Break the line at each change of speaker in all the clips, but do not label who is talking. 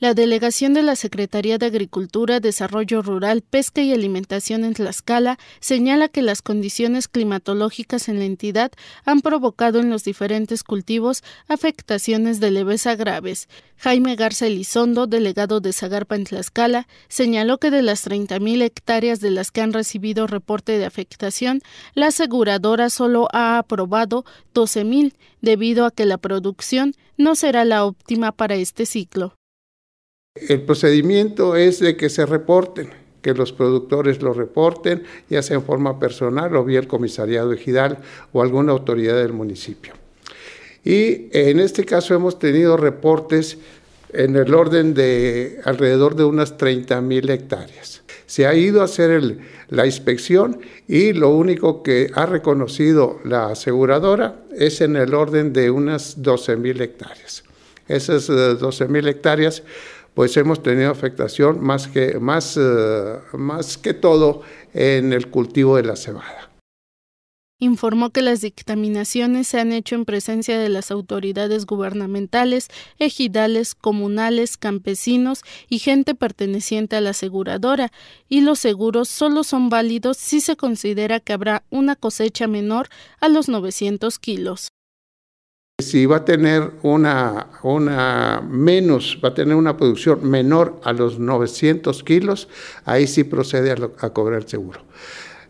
La delegación de la Secretaría de Agricultura, Desarrollo Rural, Pesca y Alimentación en Tlaxcala señala que las condiciones climatológicas en la entidad han provocado en los diferentes cultivos afectaciones de leveza graves. Jaime Garza Elizondo, delegado de Zagarpa en Tlaxcala, señaló que de las 30.000 hectáreas de las que han recibido reporte de afectación, la aseguradora solo ha aprobado 12.000 debido a que la producción no será la óptima para este ciclo.
El procedimiento es de que se reporten, que los productores lo reporten, ya sea en forma personal o bien el comisariado ejidal o alguna autoridad del municipio. Y en este caso hemos tenido reportes en el orden de alrededor de unas 30 mil hectáreas. Se ha ido a hacer la inspección y lo único que ha reconocido la aseguradora es en el orden de unas 12.000 hectáreas. Esas 12 eh, mil hectáreas pues hemos tenido afectación más que, más, eh, más que todo en el cultivo de la cebada.
Informó que las dictaminaciones se han hecho en presencia de las autoridades gubernamentales, ejidales, comunales, campesinos y gente perteneciente a la aseguradora, y los seguros solo son válidos si se considera que habrá una cosecha menor a los 900 kilos
si va a tener una, una menos, va a tener una producción menor a los 900 kilos, ahí sí procede a, cobrar seguro.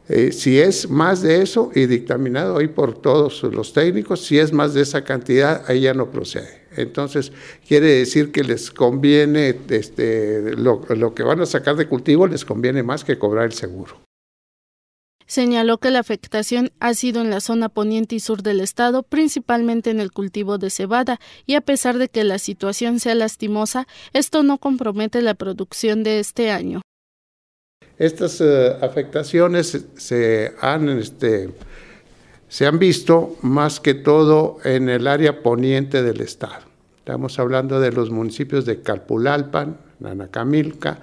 Eh, si es más de eso, y dictaminado hoy por todos los técnicos, si es más de esa cantidad, ahí ya no procede. Entonces, quiere decir que les conviene, este, lo que van a sacar de cultivo les conviene más que cobrar el seguro.
Señaló que la afectación ha sido en la zona poniente y sur del estado, principalmente en el cultivo de cebada, y a pesar de que la situación sea lastimosa, esto no compromete la producción de este año.
Estas eh, afectaciones se han, este, se han visto más que todo en el área poniente del estado. Estamos hablando de los municipios de Calpulalpan, Nanacamilca,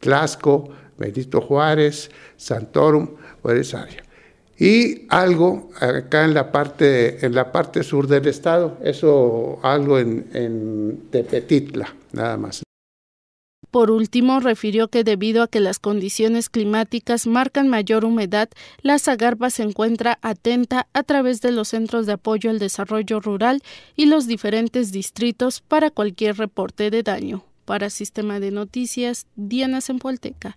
Tlasco, Benito Juárez, Santorum, Buenos Aires. Y algo acá en la parte, en la parte sur del estado, eso algo en, Tepetitla, nada más.
Por último, refirió que debido a que las condiciones climáticas marcan mayor humedad, la Zagarpa se encuentra atenta a través de los centros de apoyo al desarrollo rural y los diferentes distritos para cualquier reporte de daño. Para Sistema de Noticias, Diana Sempolteca.